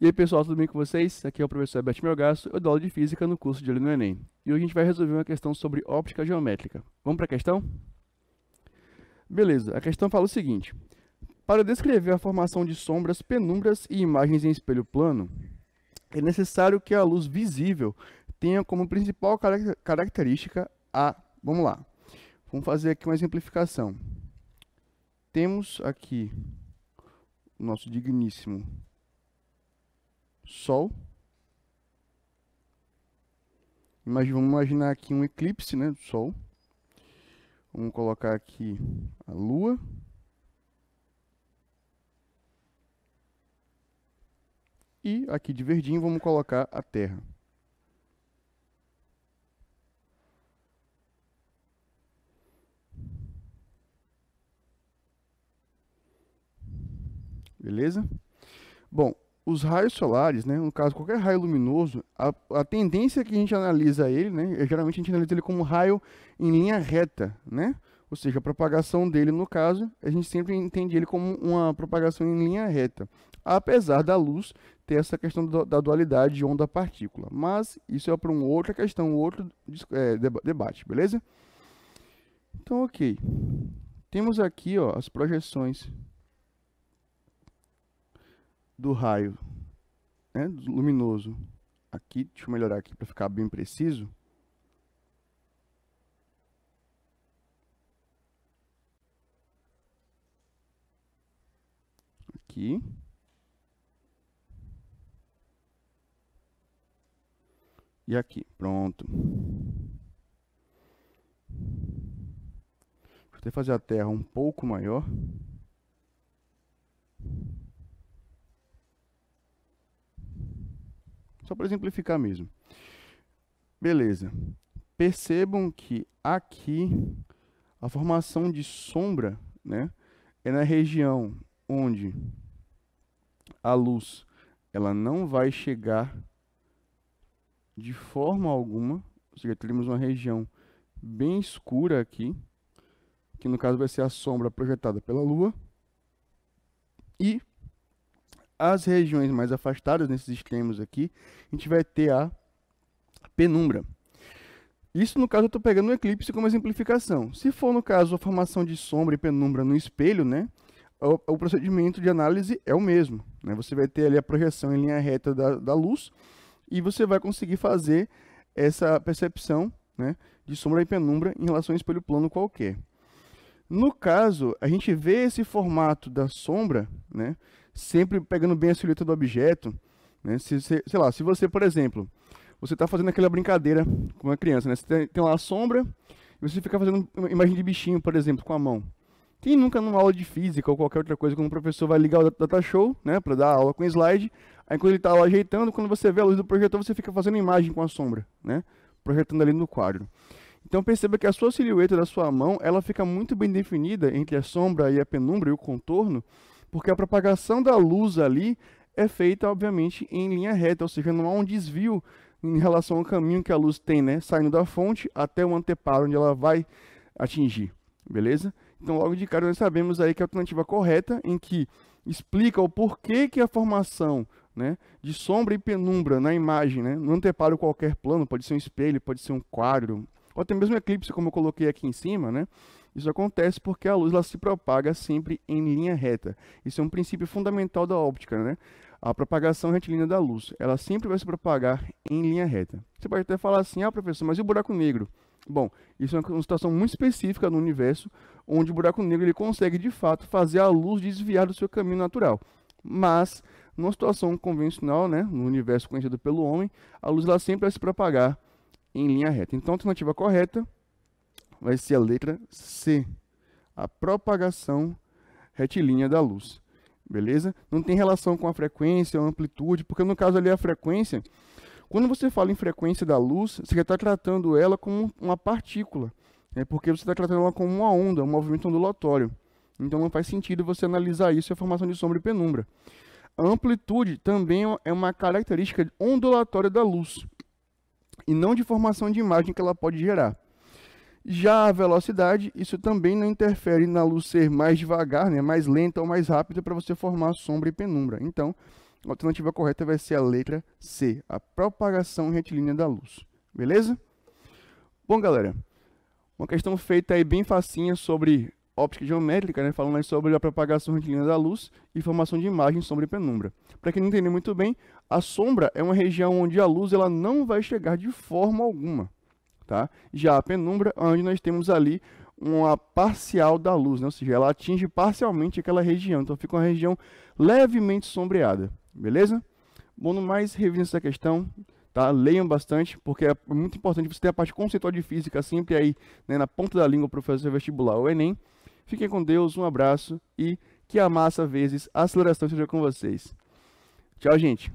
E aí pessoal, tudo bem com vocês? Aqui é o professor Beto Melgaço, eu dou aula de Física no curso de Olho no Enem. E hoje a gente vai resolver uma questão sobre óptica geométrica. Vamos para a questão? Beleza, a questão fala o seguinte. Para descrever a formação de sombras, penumbras e imagens em espelho plano, é necessário que a luz visível tenha como principal característica a... Vamos lá. Vamos fazer aqui uma exemplificação. Temos aqui o nosso digníssimo Sol. Mas vamos imaginar aqui um eclipse né, do Sol. Vamos colocar aqui a Lua. E aqui de verdinho vamos colocar a Terra. Beleza? Bom, os raios solares, né, no caso qualquer raio luminoso, a, a tendência que a gente analisa ele, né, é, geralmente a gente analisa ele como um raio em linha reta, né, ou seja, a propagação dele no caso, a gente sempre entende ele como uma propagação em linha reta, apesar da luz ter essa questão do, da dualidade onda-partícula, mas isso é para uma outra questão, outro é, debate, beleza? Então, ok. Temos aqui ó, as projeções do raio né, luminoso aqui, deixa eu melhorar aqui para ficar bem preciso. Aqui. E aqui, pronto. Vou até fazer a terra um pouco maior. Só para exemplificar mesmo. Beleza. Percebam que aqui a formação de sombra né, é na região onde a luz ela não vai chegar de forma alguma, ou seja, teremos uma região bem escura aqui, que no caso vai ser a sombra projetada pela Lua, e as regiões mais afastadas nesses extremos aqui, a gente vai ter a penumbra. Isso, no caso, eu estou pegando o eclipse como exemplificação. Se for, no caso, a formação de sombra e penumbra no espelho, né, o, o procedimento de análise é o mesmo. Né? Você vai ter ali a projeção em linha reta da, da luz e você vai conseguir fazer essa percepção né, de sombra e penumbra em relação ao espelho plano qualquer. No caso, a gente vê esse formato da sombra, né, sempre pegando bem a silhueta do objeto. Né? Se, se, sei lá, se você, por exemplo, você está fazendo aquela brincadeira com uma criança, né? Você tem, tem lá a sombra e você fica fazendo uma imagem de bichinho, por exemplo, com a mão. Quem nunca numa aula de física ou qualquer outra coisa, quando o professor vai ligar o data show, né, para dar aula com slide, aí quando ele está lá ajeitando, quando você vê a luz do projetor, você fica fazendo imagem com a sombra, né, projetando ali no quadro. Então perceba que a sua silhueta da sua mão, ela fica muito bem definida entre a sombra e a penumbra e o contorno, porque a propagação da luz ali é feita, obviamente, em linha reta, ou seja, não há um desvio em relação ao caminho que a luz tem, né? Saindo da fonte até o anteparo onde ela vai atingir, beleza? Então, logo de cara, nós sabemos aí que a alternativa correta, em que explica o porquê que a formação né, de sombra e penumbra na imagem, né, no anteparo qualquer plano, pode ser um espelho, pode ser um quadro, ou até mesmo um eclipse, como eu coloquei aqui em cima, né? Isso acontece porque a luz ela se propaga sempre em linha reta. Isso é um princípio fundamental da óptica, né? A propagação retilínea da luz, ela sempre vai se propagar em linha reta. Você pode até falar assim, ah professor, mas e o buraco negro? Bom, isso é uma situação muito específica no universo, onde o buraco negro ele consegue de fato fazer a luz desviar do seu caminho natural. Mas, numa situação convencional, né, no universo conhecido pelo homem, a luz ela sempre vai se propagar em linha reta. Então, a alternativa correta vai ser a letra C, a propagação retilínea da luz. Beleza? Não tem relação com a frequência ou amplitude, porque no caso ali é a frequência, quando você fala em frequência da luz, você está tratando ela como uma partícula, né? porque você está tratando ela como uma onda, um movimento ondulatório. Então não faz sentido você analisar isso a formação de sombra e penumbra. A amplitude também é uma característica ondulatória da luz e não de formação de imagem que ela pode gerar. Já a velocidade, isso também não interfere na luz ser mais devagar, né, mais lenta ou mais rápida para você formar sombra e penumbra. Então, a alternativa correta vai ser a letra C, a propagação retilínea da luz. Beleza? Bom, galera, uma questão feita aí bem facinha sobre óptica geométrica, né, falando sobre a propagação retilínea da luz e formação de imagem sombra e penumbra. Para quem não entender muito bem, a sombra é uma região onde a luz ela não vai chegar de forma alguma. Tá? Já a penumbra, onde nós temos ali uma parcial da luz, né? ou seja, ela atinge parcialmente aquela região, então fica uma região levemente sombreada, beleza? Bom, no mais, revisem essa questão, tá? Leiam bastante, porque é muito importante você ter a parte conceitual de física sempre aí né, na ponta da língua para professor vestibular ou Enem. Fiquem com Deus, um abraço e que a massa vezes a aceleração seja com vocês. Tchau, gente!